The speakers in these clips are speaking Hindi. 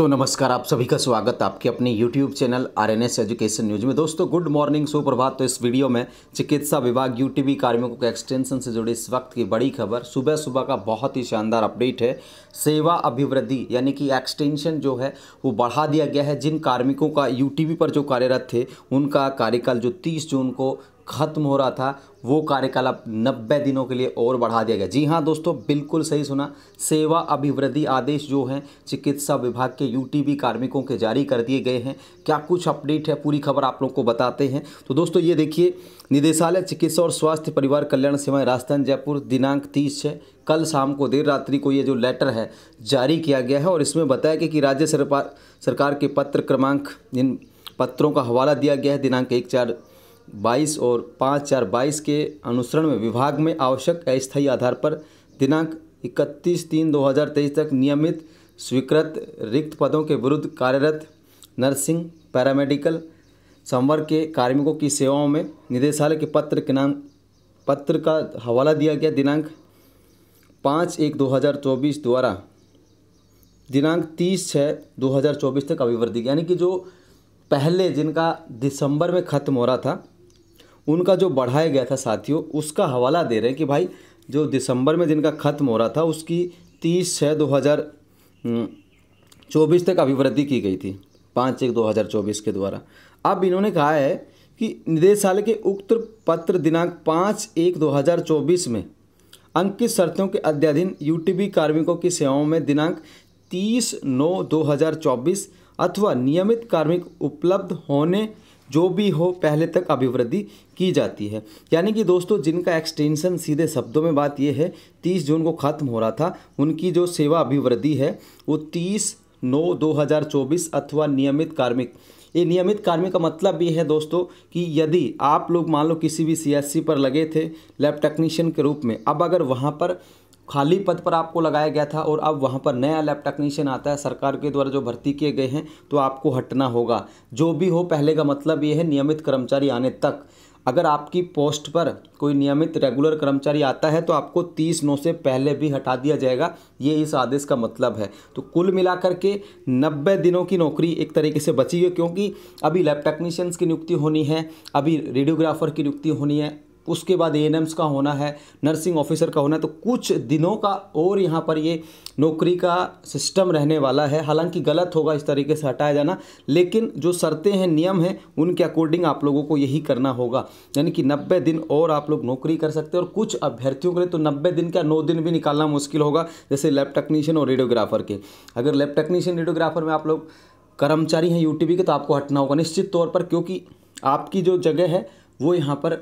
तो नमस्कार आप सभी का स्वागत आपके अपने YouTube channel R N S education news में दोस्तों गुड मॉर्निंग सुप्रभात तो इस वीडियो में चिकित्सा विभाग यू टी कार्मिकों के एक्सटेंशन से जुड़ी इस वक्त की बड़ी खबर सुबह सुबह का बहुत ही शानदार अपडेट है सेवा अभिवृद्धि यानी कि एक्सटेंशन जो है वो बढ़ा दिया गया है जिन कार्मिकों का यू पर जो कार्यरत थे उनका कार्यकाल जो तीस जून को ख़त्म हो रहा था वो कार्यकाल नब्बे दिनों के लिए और बढ़ा दिया गया जी हाँ दोस्तों बिल्कुल सही सुना सेवा अभिवृद्धि आदेश जो हैं चिकित्सा विभाग के यूटीबी कार्मिकों के जारी कर दिए गए हैं क्या कुछ अपडेट है पूरी खबर आप लोग को बताते हैं तो दोस्तों ये देखिए निदेशालय चिकित्सा और स्वास्थ्य परिवार कल्याण सेवाएं राजस्थान जयपुर दिनांक तीस छः कल शाम को देर रात्रि को ये जो लेटर है जारी किया गया है और इसमें बताया गया कि राज्य सरकार सरकार के पत्र क्रमांक इन पत्रों का हवाला दिया गया है दिनांक एक चार बाईस और पाँच चार बाईस के अनुसरण में विभाग में आवश्यक अस्थायी आधार पर दिनांक इकतीस तीन दो हज़ार तेईस तक नियमित स्वीकृत रिक्त पदों के विरुद्ध कार्यरत नर्सिंग पैरामेडिकल संवर्ग के कार्मिकों की सेवाओं में निदेशालय के पत्र के नाम पत्र का हवाला दिया गया दिनांक पाँच एक दो हज़ार चौबीस द्वारा दिनांक तीस छः दो हज़ार चौबीस तक अभिवृद्धि यानी कि जो पहले जिनका दिसंबर में ख़त्म हो रहा था उनका जो बढ़ाया गया था साथियों उसका हवाला दे रहे हैं कि भाई जो दिसंबर में जिनका ख़त्म हो रहा था उसकी तीस छः दो हज़ार हम्म, चौबीस तक अभिवृद्धि की गई थी पाँच एक दो हज़ार चौबीस के द्वारा अब इन्होंने कहा है कि निदेशालय के उक्त पत्र दिनांक पाँच एक दो हज़ार चौबीस में अंकित शर्तों के अध्याधीन यूटीबी कार्मिकों की सेवाओं में दिनांक तीस नौ दो हज़ार चौबीस अथवा नियमित कार्मिक उपलब्ध होने जो भी हो पहले तक अभिवृद्धि की जाती है यानी कि दोस्तों जिनका एक्सटेंशन सीधे शब्दों में बात यह है तीस जून को ख़त्म हो रहा था उनकी जो सेवा अभिवृद्धि है वो तीस नौ चौबीस अथवा नियमित कार्मिक ये नियमित कार्मिक का मतलब ये है दोस्तों कि यदि आप लोग मान लो किसी भी सीएससी पर लगे थे लैब टेक्नीशियन के रूप में अब अगर वहाँ पर खाली पद पर आपको लगाया गया था और अब वहाँ पर नया लैब टेक्नीशियन आता है सरकार के द्वारा जो भर्ती किए गए हैं तो आपको हटना होगा जो भी हो पहले का मतलब ये है नियमित कर्मचारी आने तक अगर आपकी पोस्ट पर कोई नियमित रेगुलर कर्मचारी आता है तो आपको तीस नौ से पहले भी हटा दिया जाएगा ये इस आदेश का मतलब है तो कुल मिलाकर के नब्बे दिनों की नौकरी एक तरीके से बची है क्योंकि अभी लैब टेक्नीशियंस की नियुक्ति होनी है अभी रेडियोग्राफर की नियुक्ति होनी है उसके बाद ए का होना है नर्सिंग ऑफिसर का होना है तो कुछ दिनों का और यहाँ पर ये नौकरी का सिस्टम रहने वाला है हालांकि गलत होगा इस तरीके से हटाया जाना लेकिन जो शर्तें हैं नियम हैं उनके अकॉर्डिंग आप लोगों को यही करना होगा यानी कि नब्बे दिन और आप लोग नौकरी कर सकते हैं और कुछ अभ्यर्थियों के लिए तो नब्बे दिन का नौ दिन भी निकालना मुश्किल होगा जैसे लैब टेक्नीशियन और रेडियोग्राफर के अगर लैब टेक्नीशियन रेडियोग्राफर में आप लोग कर्मचारी हैं यू के तो आपको हटना होगा निश्चित तौर पर क्योंकि आपकी जो जगह है वो यहाँ पर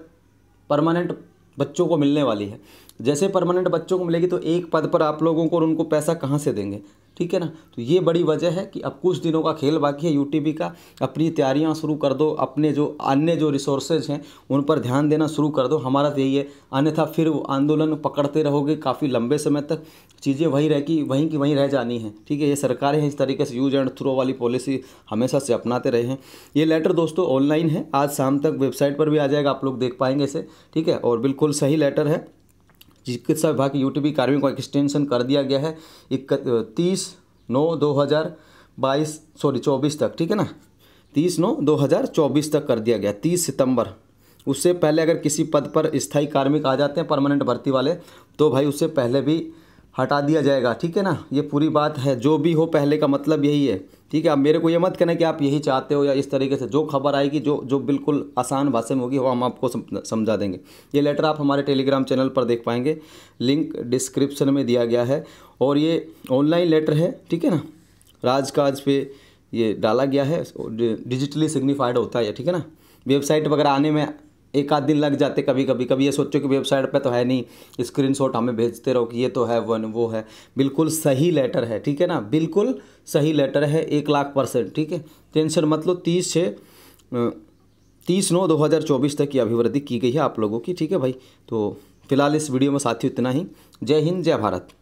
परमानेंट बच्चों को मिलने वाली है जैसे परमानेंट बच्चों को मिलेगी तो एक पद पर आप लोगों को और उनको पैसा कहाँ से देंगे ठीक है ना तो ये बड़ी वजह है कि अब कुछ दिनों का खेल बाकी है यूटीबी का अपनी तैयारियाँ शुरू कर दो अपने जो अन्य जो रिसोर्सेज हैं उन पर ध्यान देना शुरू कर दो हमारा तो यही है अन्यथा फिर आंदोलन पकड़ते रहोगे काफ़ी लंबे समय तक चीज़ें वही रह की वहीं की वहीं रह जानी है ठीक है ये सरकारें इस तरीके से यूज एंड थ्रो वाली पॉलिसी हमेशा से अपनाते रहे हैं ये लेटर दोस्तों ऑनलाइन है आज शाम तक वेबसाइट पर भी आ जाएगा आप लोग देख पाएंगे इसे ठीक है और बिल्कुल सही लेटर है चिकित्सा विभाग की यूटीबी कार्मिक का एक्सटेंशन कर दिया गया है इक तीस नौ दो हज़ार बाईस सॉरी चौबीस तक ठीक है ना तीस नौ दो हज़ार चौबीस तक कर दिया गया तीस सितंबर उससे पहले अगर किसी पद पर स्थायी कार्मिक आ जाते हैं परमानेंट भर्ती वाले तो भाई उससे पहले भी हटा दिया जाएगा ठीक है ना ये पूरी बात है जो भी हो पहले का मतलब यही है ठीक है अब मेरे को ये मत कहना कि आप यही चाहते हो या इस तरीके से जो खबर आएगी जो जो बिल्कुल आसान भाषा में होगी वो हम आपको समझा देंगे ये लेटर आप हमारे टेलीग्राम चैनल पर देख पाएंगे लिंक डिस्क्रिप्शन में दिया गया है और ये ऑनलाइन लेटर है ठीक है ना राजकाज पे ये डाला गया है डिजिटली सिग्निफाइड होता है ठीक है ना वेबसाइट वगैरह आने में एक आध दिन लग जाते कभी कभी कभी ये सोचो कि वेबसाइट पे तो है नहीं स्क्रीनशॉट हमें भेजते रहो कि ये तो है वन वो है बिल्कुल सही लेटर है ठीक है ना बिल्कुल सही लेटर है एक लाख परसेंट ठीक है टेंशन मतलब तीस छः तीस नौ दो हज़ार चौबीस तक की अभिवृद्धि की गई है आप लोगों की ठीक है भाई तो फिलहाल इस वीडियो में साथियों इतना ही जय हिंद जय भारत